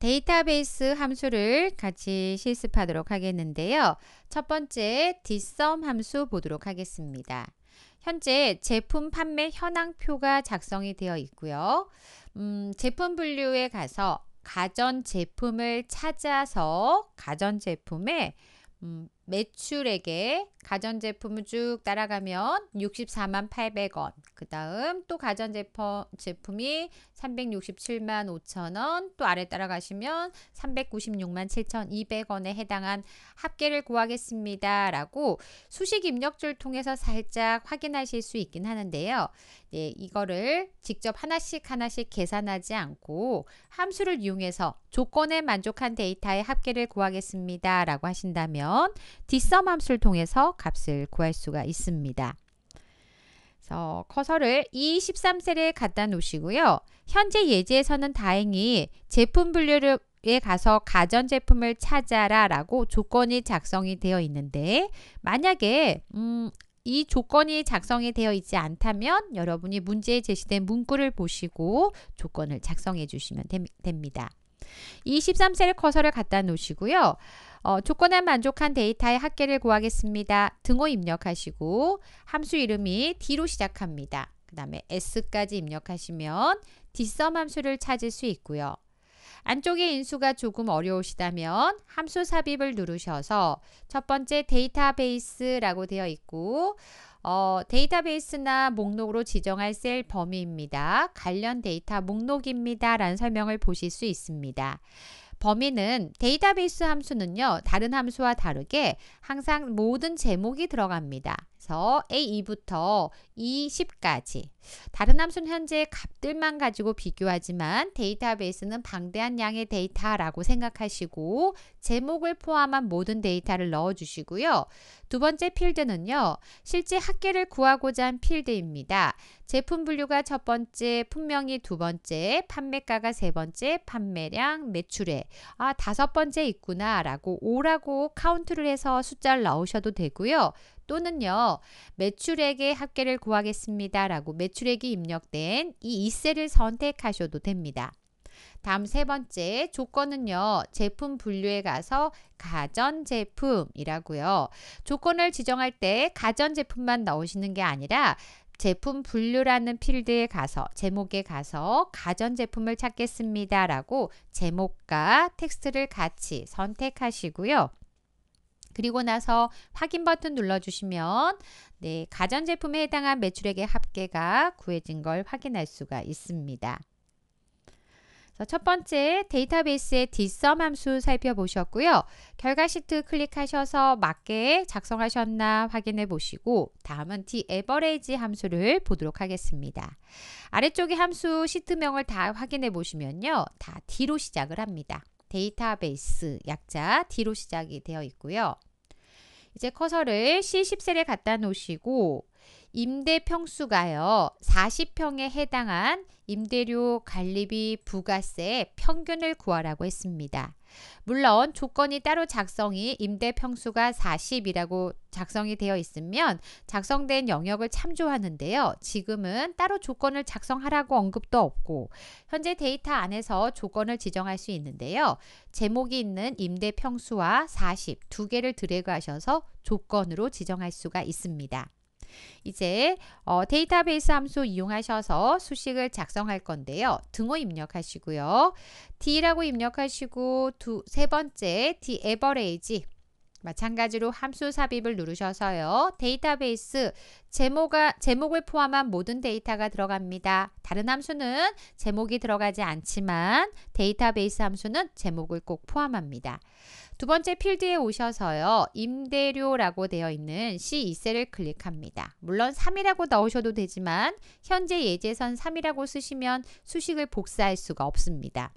데이터베이스 함수를 같이 실습하도록 하겠는데요. 첫 번째 dsum 함수 보도록 하겠습니다. 현재 제품 판매 현황표가 작성이 되어 있고요. 음, 제품 분류에 가서 가전 제품을 찾아서 가전 제품의 음, 매출액에 가전제품을 쭉 따라가면 64만 800원 그 다음 또 가전제품이 367만 5천원 또 아래 따라가시면 396만 7200원에 해당한 합계를 구하겠습니다 라고 수식 입력줄 통해서 살짝 확인하실 수 있긴 하는데요 예, 이거를 직접 하나씩 하나씩 계산하지 않고 함수를 이용해서 조건에 만족한 데이터의 합계를 구하겠습니다 라고 하신다면 디썸 함수를 통해서 값을 구할 수가 있습니다. 그래서 커서를 이3셀에 갖다 놓으시고요. 현재 예제에서는 다행히 제품 분류를 에 가서 가전제품을 찾아라 라고 조건이 작성이 되어 있는데 만약에 음, 이 조건이 작성이 되어 있지 않다면 여러분이 문제에 제시된 문구를 보시고 조건을 작성해 주시면 됩니다. 이3셀 커서를 갖다 놓으시고요. 어, 조건에 만족한 데이터의 합계를 구하겠습니다. 등호 입력하시고 함수 이름이 D로 시작합니다. 그 다음에 S까지 입력하시면 뒷섬 함수를 찾을 수 있고요. 안쪽에 인수가 조금 어려우시다면 함수 삽입을 누르셔서 첫 번째 데이터베이스라고 되어 있고 어, 데이터베이스나 목록으로 지정할 셀 범위입니다. 관련 데이터 목록입니다. 라는 설명을 보실 수 있습니다. 범위는 데이터베이스 함수는요. 다른 함수와 다르게 항상 모든 제목이 들어갑니다. 그래서 A2부터 E10까지 다른 함수는 현재 값들만 가지고 비교하지만 데이터베이스는 방대한 양의 데이터라고 생각하시고 제목을 포함한 모든 데이터를 넣어주시고요. 두 번째 필드는요. 실제 학계를 구하고자 한 필드입니다. 제품 분류가 첫 번째, 품명이 두 번째, 판매가가 세 번째, 판매량, 매출액. 아, 다섯 번째 있구나 라고 오라고 카운트를 해서 숫자를 넣으셔도 되고요. 또는요. 매출액의 합계를 구하겠습니다. 라고 매출액이 입력된 이 이셀을 선택하셔도 됩니다. 다음 세 번째 조건은요. 제품 분류에 가서 가전제품이라고요. 조건을 지정할 때 가전제품만 넣으시는 게 아니라 제품 분류라는 필드에 가서 제목에 가서 가전제품을 찾겠습니다. 라고 제목과 텍스트를 같이 선택하시고요. 그리고 나서 확인 버튼 눌러주시면 네, 가전제품에 해당한 매출액의 합계가 구해진 걸 확인할 수가 있습니다. 첫 번째 데이터베이스의 디썸 함수 살펴보셨고요. 결과 시트 클릭하셔서 맞게 작성하셨나 확인해 보시고 다음은 디에버레이지 함수를 보도록 하겠습니다. 아래쪽의 함수 시트명을 다 확인해 보시면요. 다 D로 시작을 합니다. 데이터베이스 약자 D로 시작이 되어 있고요. 이제 커서를 C10셀에 갖다 놓으시고 임대 평수가요. 40평에 해당한 임대료 관리비 부가세 평균을 구하라고 했습니다. 물론 조건이 따로 작성이 임대 평수가 40이라고 작성이 되어 있으면 작성된 영역을 참조하는데요. 지금은 따로 조건을 작성하라고 언급도 없고 현재 데이터 안에서 조건을 지정할 수 있는데요. 제목이 있는 임대 평수와 40 두 개를 드래그하셔서 조건으로 지정할 수가 있습니다. 이제 어, 데이터베이스 함수 이용하셔서 수식을 작성할 건데요. 등호 입력하시고요. D라고 입력하시고 두, 세 번째 D average 마찬가지로 함수 삽입을 누르셔서요. 데이터베이스 제목아, 제목을 포함한 모든 데이터가 들어갑니다. 다른 함수는 제목이 들어가지 않지만 데이터베이스 함수는 제목을 꼭 포함합니다. 두 번째 필드에 오셔서요. 임대료라고 되어 있는 C2셀을 클릭합니다. 물론 3이라고 넣으셔도 되지만 현재 예제선 3이라고 쓰시면 수식을 복사할 수가 없습니다.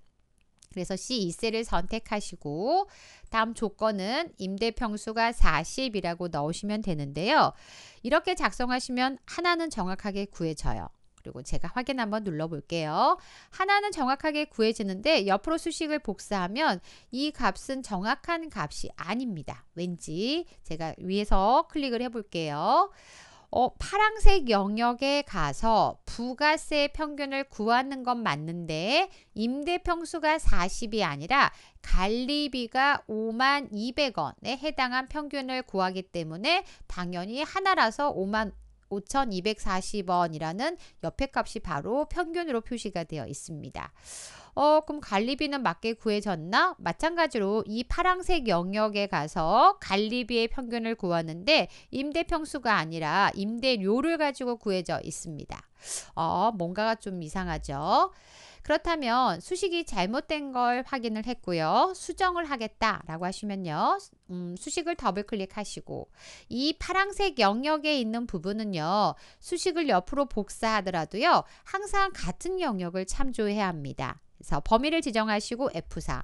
그래서 C2세를 선택하시고 다음 조건은 임대평수가 40이라고 넣으시면 되는데요. 이렇게 작성하시면 하나는 정확하게 구해져요. 그리고 제가 확인 한번 눌러볼게요. 하나는 정확하게 구해지는데 옆으로 수식을 복사하면 이 값은 정확한 값이 아닙니다. 왠지 제가 위에서 클릭을 해볼게요. 어, 파랑색 영역에 가서 부가세 평균을 구하는 건 맞는데 임대 평수가 40이 아니라 관리비가 5만 200원에 해당한 평균을 구하기 때문에 당연히 하나라서 5만 5,240원이라는 옆에 값이 바로 평균으로 표시가 되어 있습니다. 어, 그럼 갈리비는 맞게 구해졌나? 마찬가지로 이 파란색 영역에 가서 갈리비의 평균을 구하는데 임대평수가 아니라 임대료를 가지고 구해져 있습니다. 어, 뭔가가 좀 이상하죠? 그렇다면 수식이 잘못된 걸 확인을 했고요. 수정을 하겠다라고 하시면요. 음, 수식을 더블 클릭하시고 이 파란색 영역에 있는 부분은요. 수식을 옆으로 복사하더라도요. 항상 같은 영역을 참조해야 합니다. 그래서 범위를 지정하시고 F4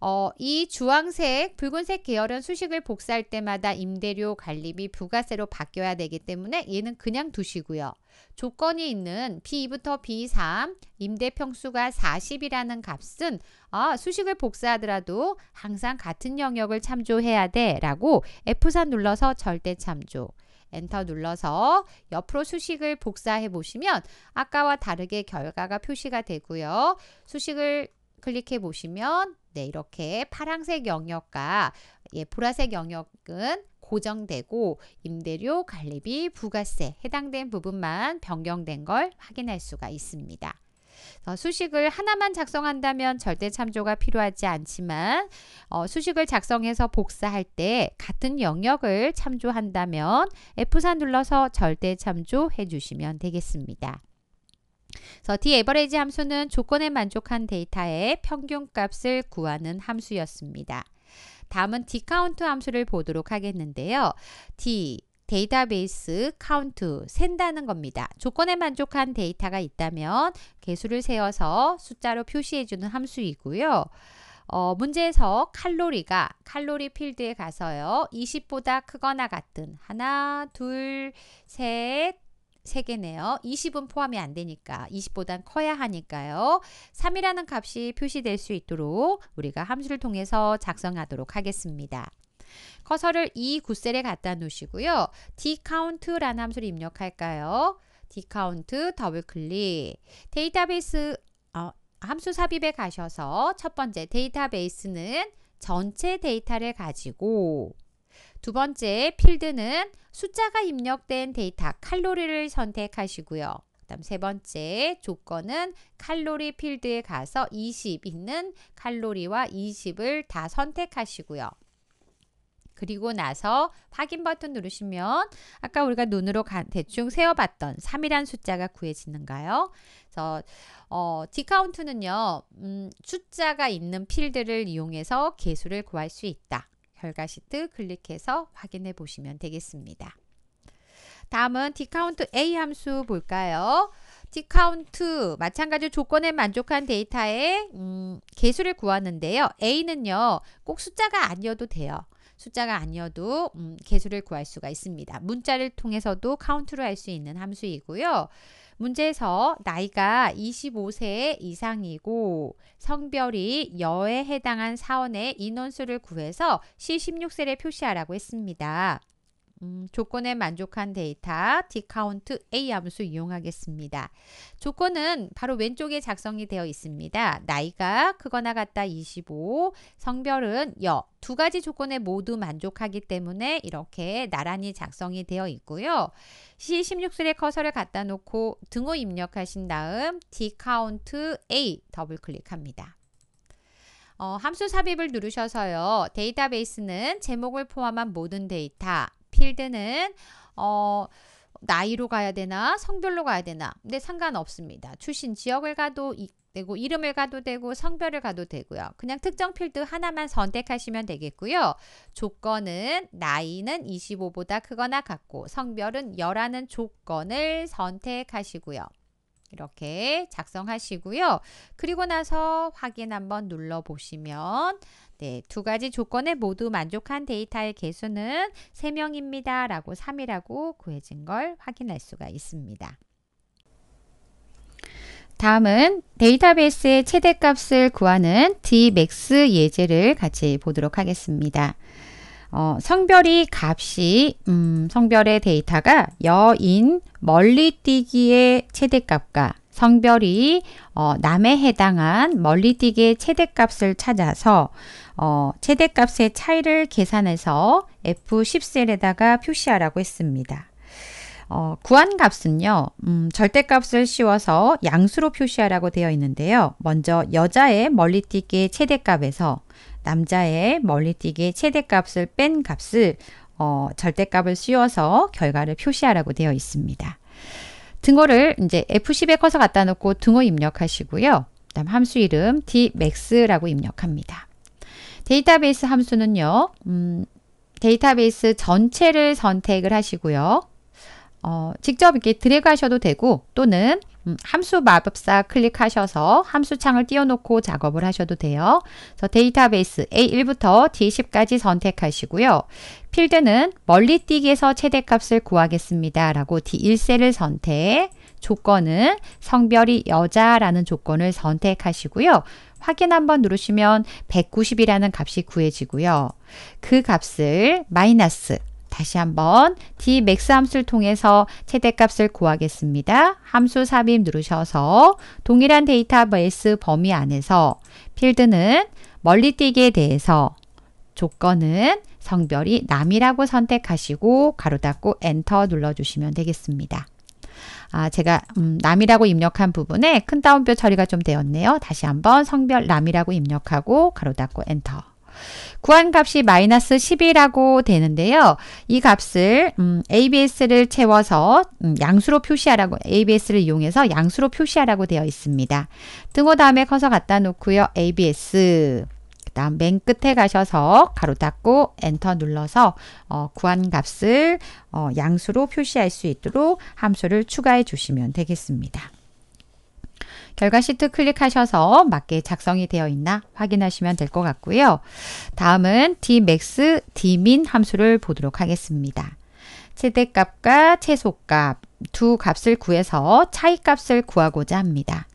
어, 이 주황색, 붉은색 계열은 수식을 복사할 때마다 임대료, 관리비, 부가세로 바뀌어야 되기 때문에 얘는 그냥 두시고요. 조건이 있는 B2부터 B3 임대평수가 40이라는 값은 아, 수식을 복사하더라도 항상 같은 영역을 참조해야 돼 라고 F3 눌러서 절대 참조 엔터 눌러서 옆으로 수식을 복사해 보시면 아까와 다르게 결과가 표시가 되고요. 수식을 클릭해 보시면 네, 이렇게 파란색 영역과 예, 보라색 영역은 고정되고 임대료, 관리비, 부가세 해당된 부분만 변경된 걸 확인할 수가 있습니다. 어, 수식을 하나만 작성한다면 절대 참조가 필요하지 않지만 어, 수식을 작성해서 복사할 때 같은 영역을 참조한다면 F4 눌러서 절대 참조해 주시면 되겠습니다. 그래서 dAverage 함수는 조건에 만족한 데이터의 평균값을 구하는 함수였습니다. 다음은 dCount 함수를 보도록 하겠는데요. d 데이터베이스 카운트 센다는 겁니다. 조건에 만족한 데이터가 있다면 개수를 세어서 숫자로 표시해주는 함수이고요. 어, 문제에서 칼로리가 칼로리 필드에 가서요. 20보다 크거나 같은 하나, 둘, 셋, 3개네요. 20은 포함이 안 되니까 20보단 커야 하니까요. 3이라는 값이 표시될 수 있도록 우리가 함수를 통해서 작성하도록 하겠습니다. 커서를 이 굿셀에 갖다 놓으시고요. dcount라는 함수를 입력할까요? dcount 더블 클릭 데이터베이스 어, 함수 삽입에 가셔서 첫 번째 데이터베이스는 전체 데이터를 가지고 두 번째 필드는 숫자가 입력된 데이터 칼로리를 선택하시고요. 그다음 세 번째 조건은 칼로리 필드에 가서 20 있는 칼로리와 20을 다 선택하시고요. 그리고 나서 확인 버튼 누르시면 아까 우리가 눈으로 대충 세어봤던 3이란 숫자가 구해지는가요? 그래서 어, 디카운트는요. 음, 숫자가 있는 필드를 이용해서 개수를 구할 수 있다. 결과 시트 클릭해서 확인해 보시면 되겠습니다. 다음은 디카운트 A 함수 볼까요? 디카운트 마찬가지로 조건에 만족한 데이터의 음, 개수를 구하는데요. A는요. 꼭 숫자가 아니어도 돼요. 숫자가 아니어도 음, 개수를 구할 수가 있습니다. 문자를 통해서도 카운트로 할 수 있는 함수이고요. 문제에서 나이가 25세 이상이고 성별이 여에 해당한 사원의 인원수를 구해서 시1 6세를 표시하라고 했습니다. 음, 조건에 만족한 데이터 dcount a 함수 이용하겠습니다. 조건은 바로 왼쪽에 작성이 되어 있습니다. 나이가 크거나 같다 25, 성별은 여, 두 가지 조건에 모두 만족하기 때문에 이렇게 나란히 작성이 되어 있고요. C16셀에 커서를 갖다 놓고 등호 입력하신 다음 dcount a 더블 클릭합니다. 어, 함수 삽입을 누르셔서요. 데이터베이스는 제목을 포함한 모든 데이터, 필드는 어, 나이로 가야 되나 성별로 가야 되나 근데 상관없습니다. 출신 지역을 가도 이, 되고 이름을 가도 되고 성별을 가도 되고요. 그냥 특정 필드 하나만 선택하시면 되겠고요. 조건은 나이는 25보다 크거나 같고 성별은 열하는 조건을 선택하시고요. 이렇게 작성하시고요. 그리고 나서 확인 한번 눌러 보시면 네, 두 가지 조건에 모두 만족한 데이터의 개수는 3명입니다. 라고 3이라고 구해진 걸 확인할 수가 있습니다. 다음은 데이터베이스의 최대값을 구하는 dmax 예제를 같이 보도록 하겠습니다. 어, 성별이 값이 음, 성별의 데이터가 여인 멀리뛰기의 최대값과 성별이 어, 남에 해당한 멀리뛰기의 최대값을 찾아서 어, 최대값의 차이를 계산해서 F10셀에다가 표시하라고 했습니다. 어, 구한값은요, 음, 절대값을 씌워서 양수로 표시하라고 되어 있는데요. 먼저 여자의 멀리뛰기 최대값에서 남자의 멀리뛰기 최대값을 뺀 값을 어, 절대값을 씌워서 결과를 표시하라고 되어 있습니다. 등호를 이제 F10에 커서 갖다 놓고 등호 입력하시고요. 그 다음 함수 이름 dmax라고 입력합니다. 데이터베이스 함수는요. 음, 데이터베이스 전체를 선택을 하시고요. 어, 직접 이렇게 드래그하셔도 되고 또는 음, 함수 마법사 클릭하셔서 함수창을 띄워놓고 작업을 하셔도 돼요. 그래서 데이터베이스 A1부터 D10까지 선택하시고요. 필드는 멀리 뛰기에서 최대값을 구하겠습니다. 라고 D1셀을 선택, 조건은 성별이 여자라는 조건을 선택하시고요. 확인 한번 누르시면 190이라는 값이 구해지고요. 그 값을 마이너스 다시 한번 D max 함수를 통해서 최대값을 구하겠습니다. 함수 삽입 누르셔서 동일한 데이터베이스 범위 안에서 필드는 멀리뛰기에 대해서 조건은 성별이 남이라고 선택하시고 가로 닫고 엔터 눌러주시면 되겠습니다. 아, 제가 음, 남이라고 입력한 부분에 큰 따옴표 처리가 좀 되었네요. 다시 한번 성별 남이라고 입력하고 가로 닫고 엔터 구한값이 마이너스 10이라고 되는데요. 이 값을 음, ABS를 채워서 음, 양수로 표시하라고 ABS를 이용해서 양수로 표시하라고 되어 있습니다. 등호 다음에 커서 갖다 놓고요. ABS 그 다음 맨 끝에 가셔서 가로 닫고 엔터 눌러서 어, 구한 값을 어, 양수로 표시할 수 있도록 함수를 추가해 주시면 되겠습니다. 결과 시트 클릭하셔서 맞게 작성이 되어 있나 확인하시면 될 것 같고요. 다음은 dmax, dmin 함수를 보도록 하겠습니다. 최대값과 최소값 두 값을 구해서 차이값을 구하고자 합니다.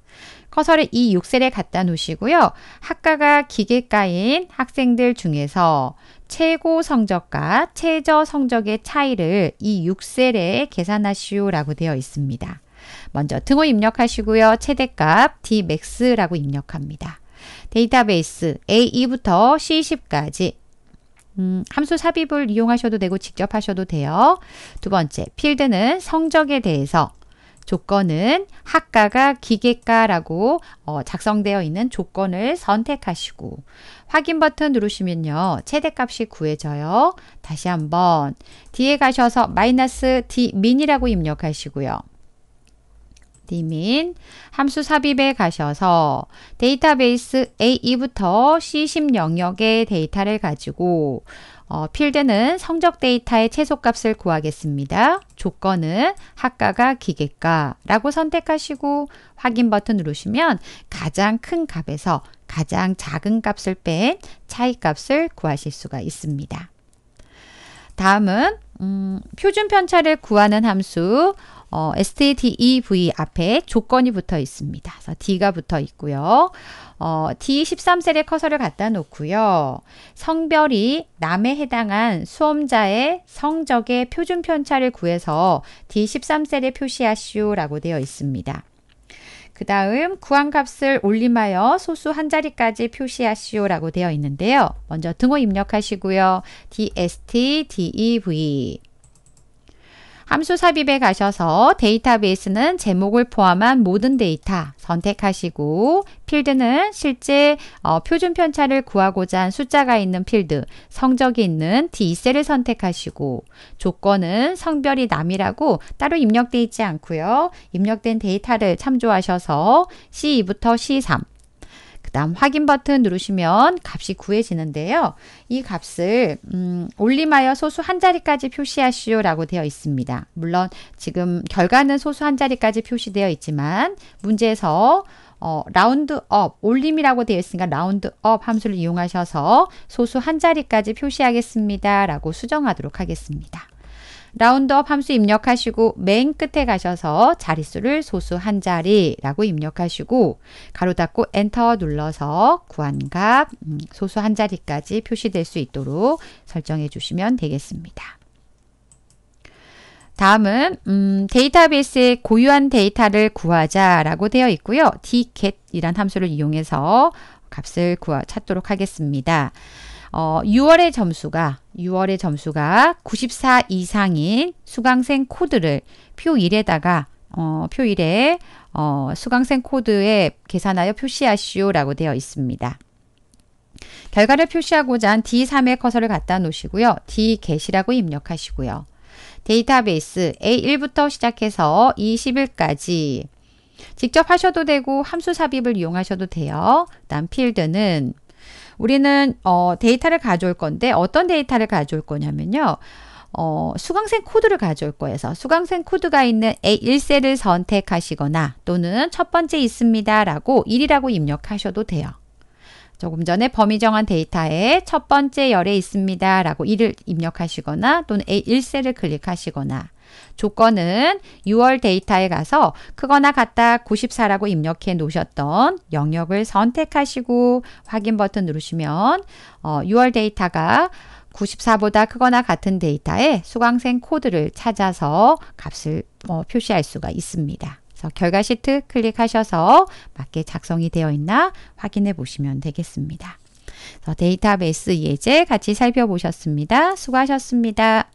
커서를 이 6셀에 갖다 놓으시고요. 학과가 기계과인 학생들 중에서 최고 성적과 최저 성적의 차이를 이 6셀에 계산하시오라고 되어 있습니다. 먼저 등호 입력하시고요. 최대값 dmax라고 입력합니다. 데이터베이스 A2부터 C10까지 음, 함수 삽입을 이용하셔도 되고 직접 하셔도 돼요. 두 번째, 필드는 성적에 대해서 조건은 학과가 기계과라고 어, 작성되어 있는 조건을 선택하시고 확인 버튼 누르시면요. 최대값이 구해져요. 다시 한번 뒤에 가셔서 마이너스 d m 이라고 입력하시고요. 님인 함수 삽입에 가셔서 데이터베이스 A2부터 C10 영역의 데이터를 가지고 어, 필드는 성적 데이터의 최소값을 구하겠습니다. 조건은 학과가 기계과라고 선택하시고 확인 버튼 누르시면 가장 큰 값에서 가장 작은 값을 뺀 차이값을 구하실 수가 있습니다. 다음은 음, 표준 편차를 구하는 함수 어, STDEV 앞에 조건이 붙어 있습니다. 그래서 D가 붙어 있고요. 어, D13셀에 커서를 갖다 놓고요. 성별이 남에 해당한 수험자의 성적의 표준 편차를 구해서 D13셀에 표시하시오라고 되어 있습니다. 그 다음 구한값을 올림하여 소수 한 자리까지 표시하시오라고 되어 있는데요. 먼저 등호 입력하시고요. DST, DEV 함수 삽입에 가셔서 데이터베이스는 제목을 포함한 모든 데이터 선택하시고 필드는 실제 어, 표준 편차를 구하고자 한 숫자가 있는 필드 성적이 있는 d 셀을 선택하시고 조건은 성별이 남이라고 따로 입력되어 있지 않고요. 입력된 데이터를 참조하셔서 C2부터 C3 그 다음 확인 버튼 누르시면 값이 구해지는데요. 이 값을 음, 올림하여 소수 한 자리까지 표시하시오 라고 되어 있습니다. 물론 지금 결과는 소수 한 자리까지 표시되어 있지만 문제에서 어, 라운드 업, 올림이라고 되어 있으니까 라운드 업 함수를 이용하셔서 소수 한 자리까지 표시하겠습니다. 라고 수정하도록 하겠습니다. 라운드업 함수 입력하시고 맨 끝에 가셔서 자릿수를 소수 한 자리라고 입력하시고 가로 닫고 엔터 눌러서 구한값 음, 소수 한 자리까지 표시될 수 있도록 설정해 주시면 되겠습니다. 다음은 음, 데이터베이스의 고유한 데이터를 구하자라고 되어 있고요. dget이란 함수를 이용해서 값을 구하, 찾도록 하겠습니다. 어, 6월의 점수가 6월의 점수가 94 이상인 수강생 코드를 표 1에다가 어, 표 1에 어, 수강생 코드에 계산하여 표시하시오라고 되어 있습니다. 결과를 표시하고자 한 D3에 커서를 갖다 놓으시고요. D-get이라고 입력하시고요. 데이터베이스 A1부터 시작해서 e 1까지 직접 하셔도 되고 함수 삽입을 이용하셔도 돼요. 그 다음 필드는 우리는 어, 데이터를 가져올 건데 어떤 데이터를 가져올 거냐면요. 어, 수강생 코드를 가져올 거에서 수강생 코드가 있는 A1셀을 선택하시거나 또는 첫 번째 있습니다 라고 1이라고 입력하셔도 돼요. 조금 전에 범위 정한 데이터에 첫 번째 열에 있습니다 라고 1을 입력하시거나 또는 A1셀을 클릭하시거나 조건은 6월 데이터에 가서 크거나 같다 94라고 입력해 놓으셨던 영역을 선택하시고 확인 버튼 누르시면 어, 6월 데이터가 94보다 크거나 같은 데이터에 수강생 코드를 찾아서 값을 어, 표시할 수가 있습니다. 그래서 결과 시트 클릭하셔서 맞게 작성이 되어 있나 확인해 보시면 되겠습니다. 데이터베이스 예제 같이 살펴보셨습니다. 수고하셨습니다.